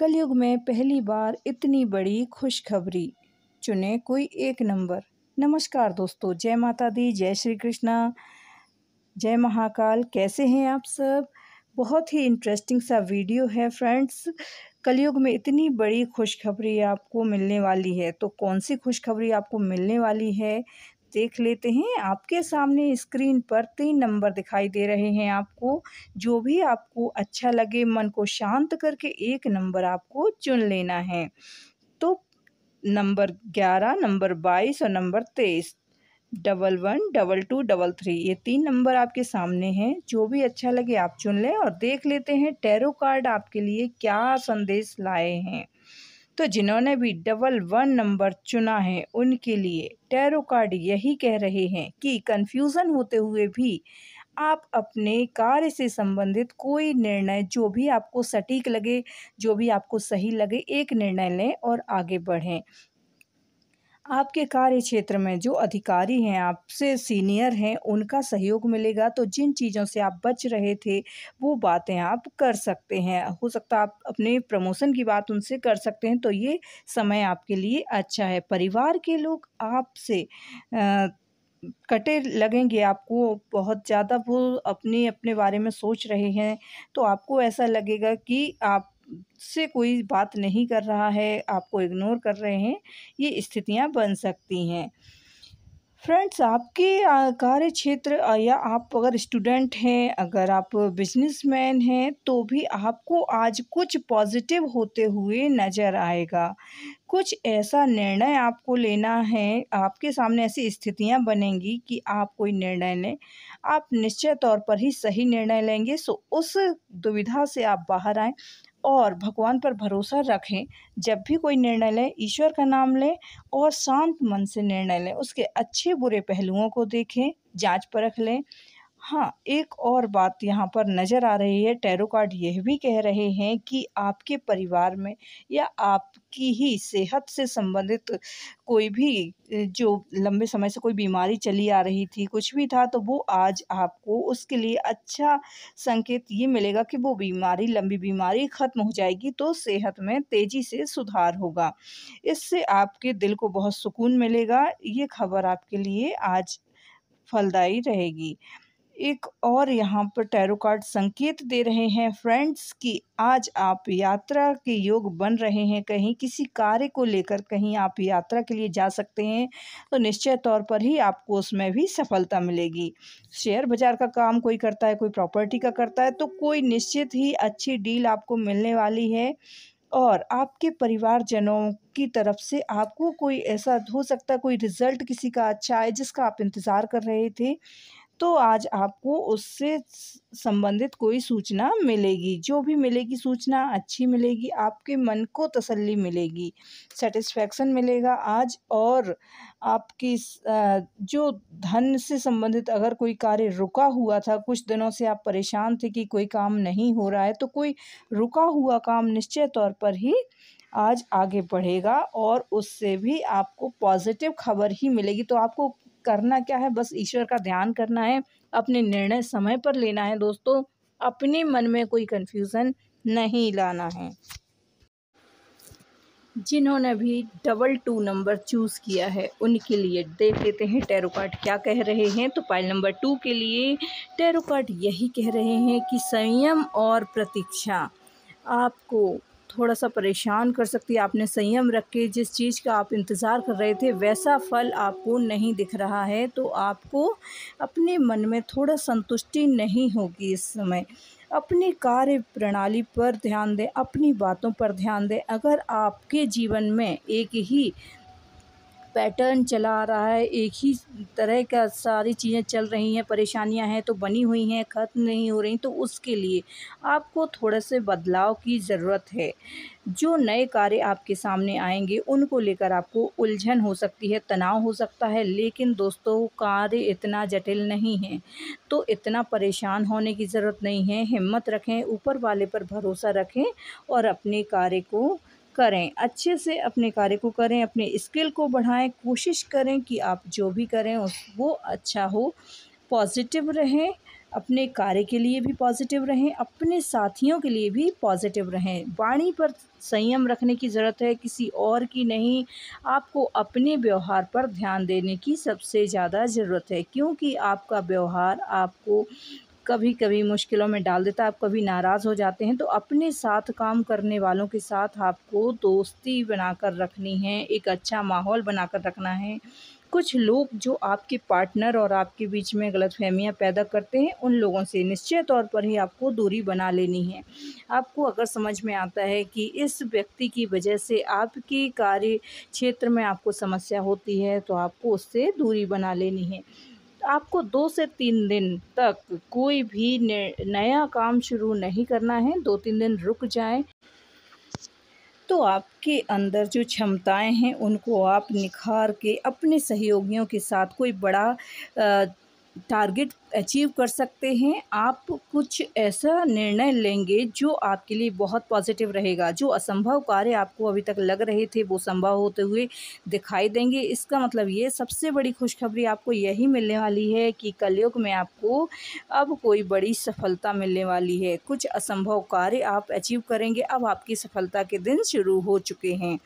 कलयुग में पहली बार इतनी बड़ी खुशखबरी चुने कोई एक नंबर नमस्कार दोस्तों जय माता दी जय श्री कृष्णा जय महाकाल कैसे हैं आप सब बहुत ही इंटरेस्टिंग सा वीडियो है फ्रेंड्स कलयुग में इतनी बड़ी खुशखबरी आपको मिलने वाली है तो कौन सी खुशखबरी आपको मिलने वाली है देख लेते हैं आपके सामने स्क्रीन पर तीन नंबर दिखाई दे रहे हैं आपको जो भी आपको अच्छा लगे मन को शांत करके एक नंबर आपको चुन लेना है तो नंबर ग्यारह नंबर बाईस और नंबर तेईस double one double two double three ये तीन नंबर आपके सामने हैं जो भी अच्छा लगे आप चुन लें और देख लेते हैं टैरो कार्ड आपके लिए क्या संदेश लाए हैं तो जिन्होंने भी डबल वन नंबर चुना है उनके लिए टैरो कार्ड यही कह रहे हैं कि कन्फ्यूज़न होते हुए भी आप अपने कार्य से संबंधित कोई निर्णय जो भी आपको सटीक लगे जो भी आपको सही लगे एक निर्णय लें और आगे बढ़ें आपके कार्य क्षेत्र में जो अधिकारी हैं आपसे सीनियर हैं उनका सहयोग मिलेगा तो जिन चीज़ों से आप बच रहे थे वो बातें आप कर सकते हैं हो सकता आप अपने प्रमोशन की बात उनसे कर सकते हैं तो ये समय आपके लिए अच्छा है परिवार के लोग आपसे कटे लगेंगे आपको बहुत ज़्यादा वो अपने अपने बारे में सोच रहे हैं तो आपको ऐसा लगेगा कि आप से कोई बात नहीं कर रहा है आपको इग्नोर कर रहे हैं ये स्थितियाँ बन सकती हैं फ्रेंड्स आपके कार्य क्षेत्र या आप अगर स्टूडेंट हैं अगर आप बिजनेसमैन हैं तो भी आपको आज कुछ पॉजिटिव होते हुए नज़र आएगा कुछ ऐसा निर्णय आपको लेना है आपके सामने ऐसी स्थितियां बनेंगी कि आप कोई निर्णय लें आप निश्चय तौर पर ही सही निर्णय लेंगे सो उस दुविधा से आप बाहर आएँ और भगवान पर भरोसा रखें जब भी कोई निर्णय लें ईश्वर का नाम लें और शांत मन से निर्णय लें उसके अच्छे बुरे पहलुओं को देखें जांच परख लें हाँ एक और बात यहाँ पर नज़र आ रही है टैरो कार्ड यह भी कह रहे हैं कि आपके परिवार में या आपकी ही सेहत से संबंधित कोई भी जो लंबे समय से कोई बीमारी चली आ रही थी कुछ भी था तो वो आज आपको उसके लिए अच्छा संकेत ये मिलेगा कि वो बीमारी लंबी बीमारी ख़त्म हो जाएगी तो सेहत में तेज़ी से सुधार होगा इससे आपके दिल को बहुत सुकून मिलेगा ये खबर आपके लिए आज फलदायी रहेगी एक और यहाँ पर टैरो कार्ड संकेत दे रहे हैं फ्रेंड्स कि आज आप यात्रा के योग बन रहे हैं कहीं किसी कार्य को लेकर कहीं आप यात्रा के लिए जा सकते हैं तो निश्चय तौर पर ही आपको उसमें भी सफलता मिलेगी शेयर बाजार का काम कोई करता है कोई प्रॉपर्टी का करता है तो कोई निश्चित ही अच्छी डील आपको मिलने वाली है और आपके परिवारजनों की तरफ से आपको कोई ऐसा हो सकता है कोई रिजल्ट किसी का अच्छा आए जिसका आप इंतज़ार कर रहे थे तो आज आपको उससे संबंधित कोई सूचना मिलेगी जो भी मिलेगी सूचना अच्छी मिलेगी आपके मन को तसल्ली मिलेगी सेटिस्फैक्शन मिलेगा आज और आपकी जो धन से संबंधित अगर कोई कार्य रुका हुआ था कुछ दिनों से आप परेशान थे कि कोई काम नहीं हो रहा है तो कोई रुका हुआ काम निश्चय तौर पर ही आज आगे बढ़ेगा और उससे भी आपको पॉजिटिव खबर ही मिलेगी तो आपको करना क्या है बस ईश्वर का ध्यान करना है अपने निर्णय समय पर लेना है दोस्तों अपने मन में कोई कन्फ्यूज़न नहीं लाना है जिन्होंने भी डबल टू नंबर चूज़ किया है उनके लिए देख लेते हैं टैरो कार्ड क्या कह रहे हैं तो पाइल नंबर टू के लिए टैरो कार्ड यही कह रहे हैं कि संयम और प्रतीक्षा आपको थोड़ा सा परेशान कर सकती है आपने संयम रख के जिस चीज़ का आप इंतज़ार कर रहे थे वैसा फल आपको नहीं दिख रहा है तो आपको अपने मन में थोड़ा संतुष्टि नहीं होगी इस समय अपनी कार्य प्रणाली पर ध्यान दें अपनी बातों पर ध्यान दें अगर आपके जीवन में एक ही पैटर्न चला आ रहा है एक ही तरह का सारी चीज़ें चल रही हैं परेशानियां हैं तो बनी हुई हैं ख़त्म नहीं हो रही तो उसके लिए आपको थोड़ा से बदलाव की ज़रूरत है जो नए कार्य आपके सामने आएंगे उनको लेकर आपको उलझन हो सकती है तनाव हो सकता है लेकिन दोस्तों कार्य इतना जटिल नहीं है तो इतना परेशान होने की ज़रूरत नहीं है हिम्मत रखें ऊपर वाले पर भरोसा रखें और अपने कार्य को करें अच्छे से अपने कार्य को करें अपने स्किल को बढ़ाएं कोशिश करें कि आप जो भी करें उस वो अच्छा हो पॉजिटिव रहें अपने कार्य के लिए भी पॉजिटिव रहें अपने साथियों के लिए भी पॉजिटिव रहें वाणी पर संयम रखने की ज़रूरत है किसी और की नहीं आपको अपने व्यवहार पर ध्यान देने की सबसे ज़्यादा ज़रूरत है क्योंकि आपका व्यवहार आपको कभी कभी मुश्किलों में डाल देता है आप कभी नाराज़ हो जाते हैं तो अपने साथ काम करने वालों के साथ आपको दोस्ती बनाकर रखनी है एक अच्छा माहौल बनाकर रखना है कुछ लोग जो आपके पार्टनर और आपके बीच में गलत फहमियाँ पैदा करते हैं उन लोगों से निश्चय तौर पर ही आपको दूरी बना लेनी है आपको अगर समझ में आता है कि इस व्यक्ति की वजह से आपके कार्य क्षेत्र में आपको समस्या होती है तो आपको उससे दूरी बना लेनी है आपको दो से तीन दिन तक कोई भी नया काम शुरू नहीं करना है दो तीन दिन रुक जाएं तो आपके अंदर जो क्षमताएं हैं उनको आप निखार के अपने सहयोगियों के साथ कोई बड़ा आ, टारगेट अचीव कर सकते हैं आप कुछ ऐसा निर्णय लेंगे जो आपके लिए बहुत पॉजिटिव रहेगा जो असंभव कार्य आपको अभी तक लग रहे थे वो संभव होते हुए दिखाई देंगे इसका मतलब ये सबसे बड़ी खुशखबरी आपको यही मिलने वाली है कि कलयुग में आपको अब कोई बड़ी सफलता मिलने वाली है कुछ असंभव कार्य आप अचीव करेंगे अब आपकी सफलता के दिन शुरू हो चुके हैं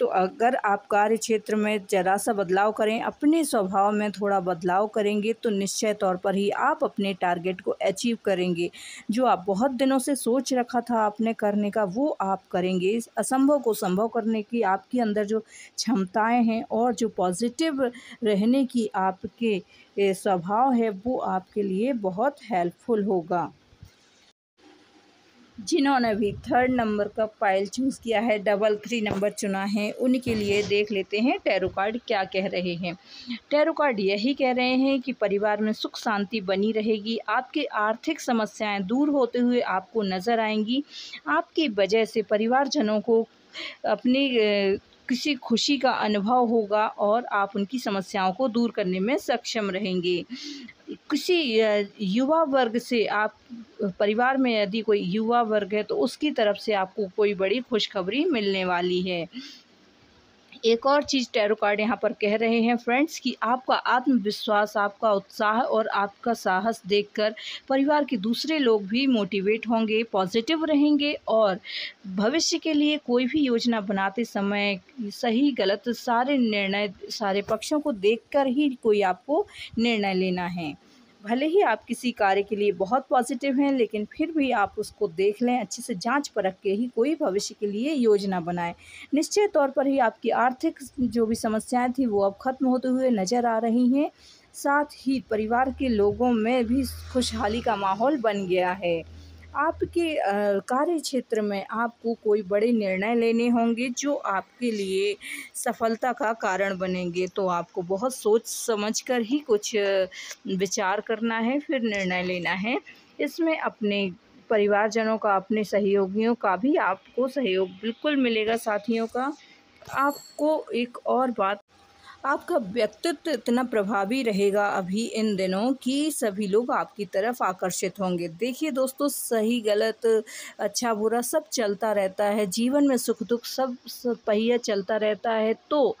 तो अगर आप कार्य क्षेत्र में ज़रा सा बदलाव करें अपने स्वभाव में थोड़ा बदलाव करेंगे तो निश्चय तौर पर ही आप अपने टारगेट को अचीव करेंगे जो आप बहुत दिनों से सोच रखा था आपने करने का वो आप करेंगे इस असंभव को संभव करने की आपके अंदर जो क्षमताएँ हैं और जो पॉजिटिव रहने की आपके स्वभाव है वो आपके लिए बहुत हेल्पफुल होगा जिन्होंने भी थर्ड नंबर का पाइल चूज़ किया है डबल थ्री नंबर चुना है उनके लिए देख लेते हैं टैरो कार्ड क्या कह रहे हैं टैरो कार्ड यही कह रहे हैं कि परिवार में सुख शांति बनी रहेगी आपके आर्थिक समस्याएं दूर होते हुए आपको नज़र आएंगी आपकी वजह से परिवारजनों को अपनी किसी खुशी का अनुभव होगा और आप उनकी समस्याओं को दूर करने में सक्षम रहेंगे किसी युवा वर्ग से आप परिवार में यदि कोई युवा वर्ग है तो उसकी तरफ से आपको कोई बड़ी खुशखबरी मिलने वाली है एक और चीज़ टैरो कार्ड यहाँ पर कह रहे हैं फ्रेंड्स कि आपका आत्मविश्वास आपका उत्साह और आपका साहस देखकर परिवार के दूसरे लोग भी मोटिवेट होंगे पॉजिटिव रहेंगे और भविष्य के लिए कोई भी योजना बनाते समय सही गलत सारे निर्णय सारे पक्षों को देखकर ही कोई आपको निर्णय लेना है भले ही आप किसी कार्य के लिए बहुत पॉजिटिव हैं लेकिन फिर भी आप उसको देख लें अच्छे से जांच परख के ही कोई भविष्य के लिए योजना बनाएं निश्चय तौर पर ही आपकी आर्थिक जो भी समस्याएं थी वो अब खत्म होते हुए नज़र आ रही हैं साथ ही परिवार के लोगों में भी खुशहाली का माहौल बन गया है आपके कार्य क्षेत्र में आपको कोई बड़े निर्णय लेने होंगे जो आपके लिए सफलता का कारण बनेंगे तो आपको बहुत सोच समझ कर ही कुछ विचार करना है फिर निर्णय लेना है इसमें अपने परिवारजनों का अपने सहयोगियों का भी आपको सहयोग बिल्कुल मिलेगा साथियों का आपको एक और बात आपका व्यक्तित्व इतना प्रभावी रहेगा अभी इन दिनों कि सभी लोग आपकी तरफ आकर्षित होंगे देखिए दोस्तों सही गलत अच्छा बुरा सब चलता रहता है जीवन में सुख दुख सब, सब पहिया चलता रहता है तो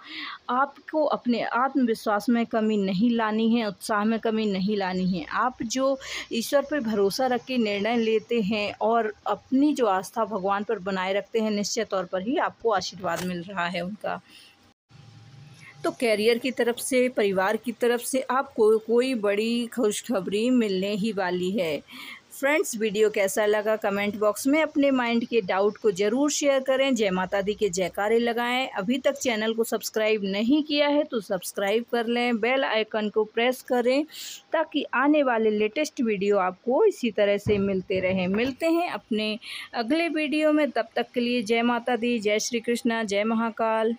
आपको अपने आत्मविश्वास में कमी नहीं लानी है उत्साह में कमी नहीं लानी है आप जो ईश्वर पर भरोसा रख के निर्णय लेते हैं और अपनी जो आस्था भगवान पर बनाए रखते हैं निश्चय तौर पर ही आपको आशीर्वाद मिल रहा है उनका तो कैरियर की तरफ से परिवार की तरफ से आपको कोई बड़ी खुशखबरी मिलने ही वाली है फ्रेंड्स वीडियो कैसा लगा कमेंट बॉक्स में अपने माइंड के डाउट को ज़रूर शेयर करें जय माता दी के जयकारे लगाएं अभी तक चैनल को सब्सक्राइब नहीं किया है तो सब्सक्राइब कर लें बेल आइकन को प्रेस करें ताकि आने वाले लेटेस्ट वीडियो आपको इसी तरह से मिलते रहें मिलते हैं अपने अगले वीडियो में तब तक के लिए जय माता दी जय श्री कृष्णा जय महाकाल